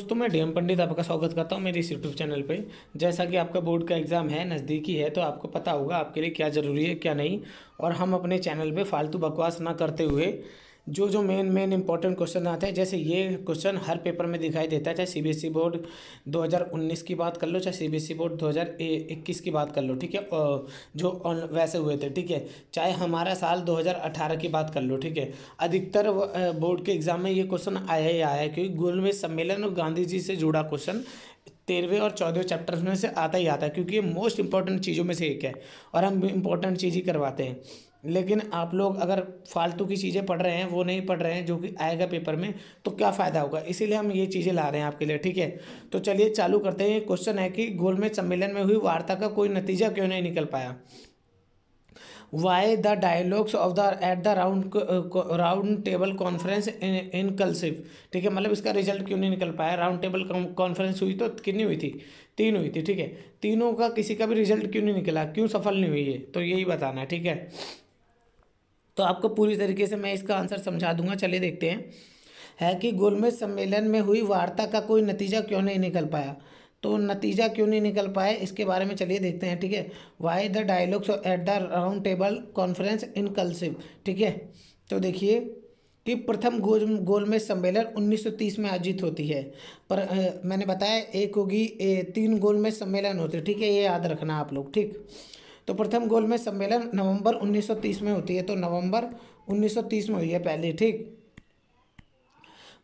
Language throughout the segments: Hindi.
दोस्तों मैं डीएम पंडित आपका स्वागत करता हूँ मेरे इस यूट्यूब चैनल पे जैसा कि आपका बोर्ड का एग्ज़ाम है नज़दीकी है तो आपको पता होगा आपके लिए क्या ज़रूरी है क्या नहीं और हम अपने चैनल पे फालतू बकवास ना करते हुए जो जो मेन मेन इंपॉर्टेंट क्वेश्चन आते हैं जैसे ये क्वेश्चन हर पेपर में दिखाई देता है चाहे सीबीएसई बोर्ड 2019 की बात कर लो चाहे सीबीएसई बोर्ड 2021 की बात कर लो ठीक है जो वैसे हुए थे ठीक है चाहे हमारा साल 2018 की बात कर लो ठीक है अधिकतर बोर्ड के एग्जाम में ये क्वेश्चन आया ही आया है क्योंकि गोलमेज सम्मेलन और गांधी जी से जुड़ा क्वेश्चन तेरहवें और चौदहवें चैप्टर में से आता ही आता है क्योंकि ये मोस्ट इंपॉर्टेंट चीज़ों में से एक है और हम इंपॉर्टेंट चीज़ ही करवाते हैं लेकिन आप लोग अगर फालतू की चीज़ें पढ़ रहे हैं वो नहीं पढ़ रहे हैं जो कि आएगा पेपर में तो क्या फ़ायदा होगा इसीलिए हम ये चीज़ें ला रहे हैं आपके लिए ठीक है तो चलिए चालू करते हैं क्वेश्चन है कि गोलमेज सम्मेलन में हुई वार्ता का कोई नतीजा क्यों नहीं निकल पाया why the dialogues of the at the round round table conference inclusive ठीक है मतलब इसका रिजल्ट क्यों नहीं निकल पाया राउंड टेबल कॉन्फ्रेंस हुई तो कितनी हुई थी तीन हुई थी ठीक है तीनों का किसी का भी रिजल्ट क्यों नहीं निकला क्यों सफल नहीं हुई है तो यही बताना है ठीक है तो आपको पूरी तरीके से मैं इसका आंसर समझा दूंगा चलिए देखते हैं है कि गोलमेज सम्मेलन में हुई वार्ता का कोई नतीजा क्यों नहीं निकल पाया तो नतीजा क्यों नहीं निकल पाया इसके बारे में चलिए देखते हैं ठीक है why the dialogues at the round table conference inclusive ठीक है तो देखिए कि प्रथम गोल गोलमेज सम्मेलन 1930 में आयोजित होती है पर आ, मैंने बताया एक होगी तीन गोलमेज सम्मेलन होते ठीक है ये याद रखना आप लोग ठीक तो प्रथम गोलमेज सम्मेलन नवंबर 1930 में होती है तो नवंबर 1930 में हुई है पहली ठीक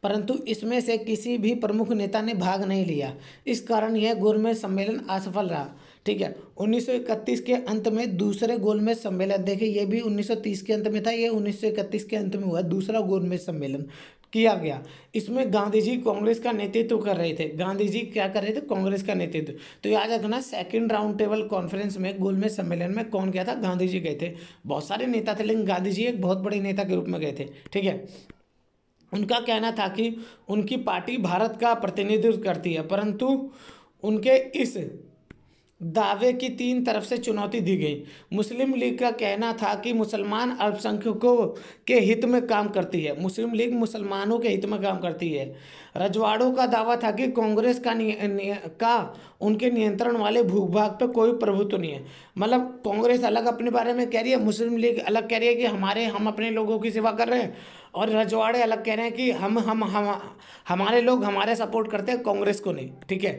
परंतु इसमें से किसी भी प्रमुख नेता ने भाग नहीं लिया इस कारण यह गोलमेज सम्मेलन असफल रहा ठीक है 1931 के अंत में दूसरे गोलमेज सम्मेलन देखिए ये भी 1930 के अंत में था ये 1931 के अंत में हुआ दूसरा गोलमेज सम्मेलन किया गया इसमें गांधी जी कांग्रेस का नेतृत्व कर रहे थे गांधी जी क्या कर रहे थे कांग्रेस का नेतृत्व तो याद रखना सेकंड राउंड टेबल कॉन्फ्रेंस में गोलमेज सम्मेलन में कौन गया था गांधी जी गए थे बहुत सारे नेता थे लेकिन गांधी जी एक बहुत बड़े नेता के रूप में गए थे ठीक है उनका कहना था कि उनकी पार्टी भारत का प्रतिनिधित्व करती है परंतु उनके इस दावे की तीन तरफ से चुनौती दी गई मुस्लिम लीग का कहना था कि मुसलमान अल्पसंख्यकों के हित में काम करती है मुस्लिम लीग मुसलमानों के हित में काम करती है रजवाड़ों का दावा था कि कांग्रेस का निय, निय, का उनके नियंत्रण वाले भूभाग पर कोई प्रभुत्व नहीं है मतलब कांग्रेस अलग अपने बारे में कह रही है मुस्लिम लीग अलग कह रही है कि हमारे हम अपने लोगों की सेवा कर रहे हैं और रजवाड़े अलग कह रहे हैं कि हम हम हम हमारे लोग हमारे सपोर्ट करते हैं कांग्रेस को नहीं ठीक है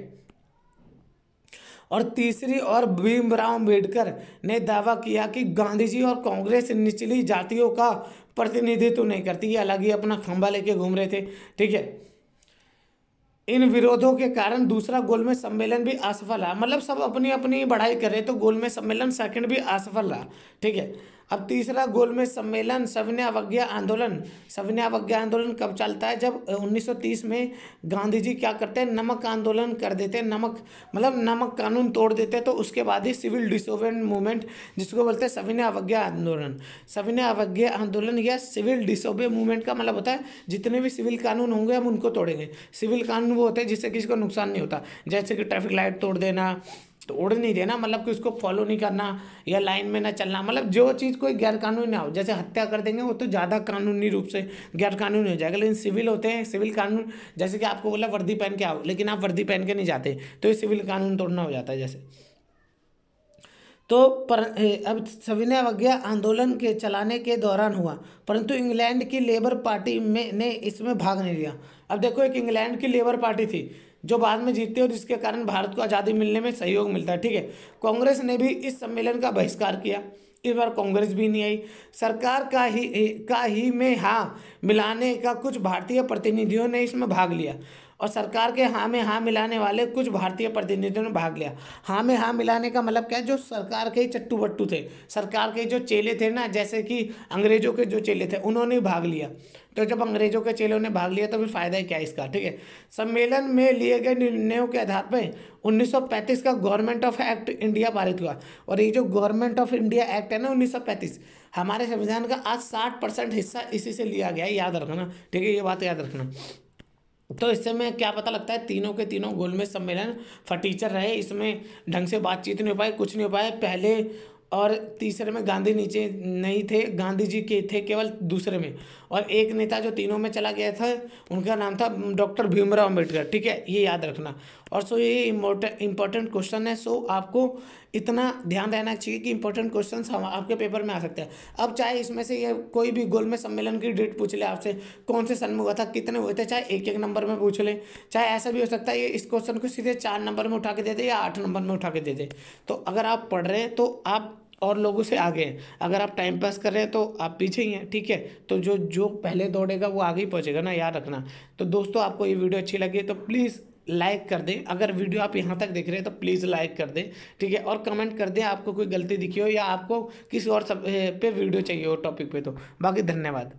और तीसरी और भीमराव अम्बेडकर ने दावा किया कि गांधी जी और कांग्रेस निचली जातियों का प्रतिनिधित्व नहीं करती ये अलग ही अपना खंभा लेके घूम रहे थे ठीक है इन विरोधों के कारण दूसरा गोलमेज सम्मेलन भी असफल रहा मतलब सब अपनी अपनी बढ़ाई कर रहे तो गोलमेज सम्मेलन सेकंड भी असफल रहा ठीक है अब तीसरा गोल में सम्मेलन सविनय अवज्ञा आंदोलन सविनय अवज्ञा आंदोलन कब चलता है जब 1930 में गांधी जी क्या करते हैं नमक आंदोलन कर देते हैं नमक मतलब नमक कानून तोड़ देते हैं तो उसके बाद ही सिविल डिसोबेंट मूवमेंट जिसको बोलते हैं सविनय अवज्ञा आंदोलन सविनय अवज्ञा आंदोलन या सिविल डिसोबे मूवमेंट का मतलब होता है जितने भी सिविल कानून होंगे हम उनको तोड़ेंगे सिविल कानून वो होते हैं जिससे किसी को नुकसान नहीं होता जैसे कि ट्रैफिक लाइट तोड़ देना तो उड़ नहीं देना मतलब कि उसको फॉलो नहीं करना या लाइन में ना चलना मतलब जो चीज़ कोई गैरकानूनी ना हो जैसे हत्या कर देंगे वो तो ज़्यादा कानूनी रूप से गैरकानूनी हो जाएगा लेकिन सिविल होते हैं सिविल कानून जैसे कि आपको बोला वर्दी पहन के आओ लेकिन आप वर्दी पहन के नहीं जाते तो ये सिविल कानून तोड़ना हो जाता है जैसे तो पर अब सविनय अवज्ञा आंदोलन के चलाने के दौरान हुआ परंतु इंग्लैंड की लेबर पार्टी में ने इसमें भाग नहीं लिया अब देखो एक इंग्लैंड की लेबर पार्टी थी जो बाद में जीतते और जिसके कारण भारत को आज़ादी मिलने में सहयोग मिलता है ठीक है कांग्रेस ने भी इस सम्मेलन का बहिष्कार किया इस बार कांग्रेस भी नहीं आई सरकार का ही का ही में हाँ मिलाने का कुछ भारतीय प्रतिनिधियों ने इसमें भाग लिया और सरकार के हाँ में हाँ मिलाने वाले कुछ भारतीय प्रतिनिधियों ने भाग लिया हाँ में हाँ मिलाने का मतलब क्या है जो सरकार के ही चट्टू बट्टू थे सरकार के जो चेले थे ना जैसे कि अंग्रेजों के जो चेले थे उन्होंने भाग लिया तो जब अंग्रेजों के चेलों ने भाग लिया तो फिर फ़ायदा ही क्या इसका ठीक है सम्मेलन में लिए गए निर्णयों के आधार पर 1935 का गवर्नमेंट ऑफ एक्ट इंडिया पारित हुआ और ये जो गवर्नमेंट ऑफ इंडिया एक्ट है ना 1935 हमारे संविधान का आज 60 परसेंट हिस्सा इसी से लिया गया है याद रखना ठीक है ये बात याद रखना तो इससे में क्या पता लगता है तीनों के तीनों गोलमेज सम्मेलन फटीचर रहे इसमें ढंग से बातचीत नहीं हो पाई कुछ नहीं हो पाया पहले और तीसरे में गांधी नीचे नहीं थे गांधी जी के थे केवल दूसरे में और एक नेता जो तीनों में चला गया था उनका नाम था डॉक्टर भीमराव अम्बेडकर ठीक है ये याद रखना और सो ये इम्पोर्टेंट क्वेश्चन है सो आपको इतना ध्यान रहना चाहिए कि इंपॉर्टेंट क्वेश्चन हम आपके पेपर में आ सकते हैं अब चाहे इसमें से ये कोई भी गोल में सम्मेलन की डेट पूछ ले आपसे कौन से सन में हुआ था कितने हुए थे चाहे एक एक नंबर में पूछ ले चाहे ऐसा भी हो सकता है ये इस क्वेश्चन को सीधे चार नंबर में उठा के दे दे या आठ नंबर में उठा के दे दे तो अगर आप पढ़ रहे हैं तो आप और लोगों से आगे हैं अगर आप टाइम पास कर रहे हैं तो आप पीछे ही हैं ठीक है तो जो जो पहले दौड़ेगा वो आगे ही पहुँचेगा ना याद रखना तो दोस्तों आपको ये वीडियो अच्छी लगी तो प्लीज़ लाइक कर दें अगर वीडियो आप यहाँ तक देख रहे हैं तो प्लीज़ लाइक कर दें ठीक है और कमेंट कर दें आपको कोई गलती दिखी हो या आपको किसी और सब पे वीडियो चाहिए हो टॉपिक पे तो बाकी धन्यवाद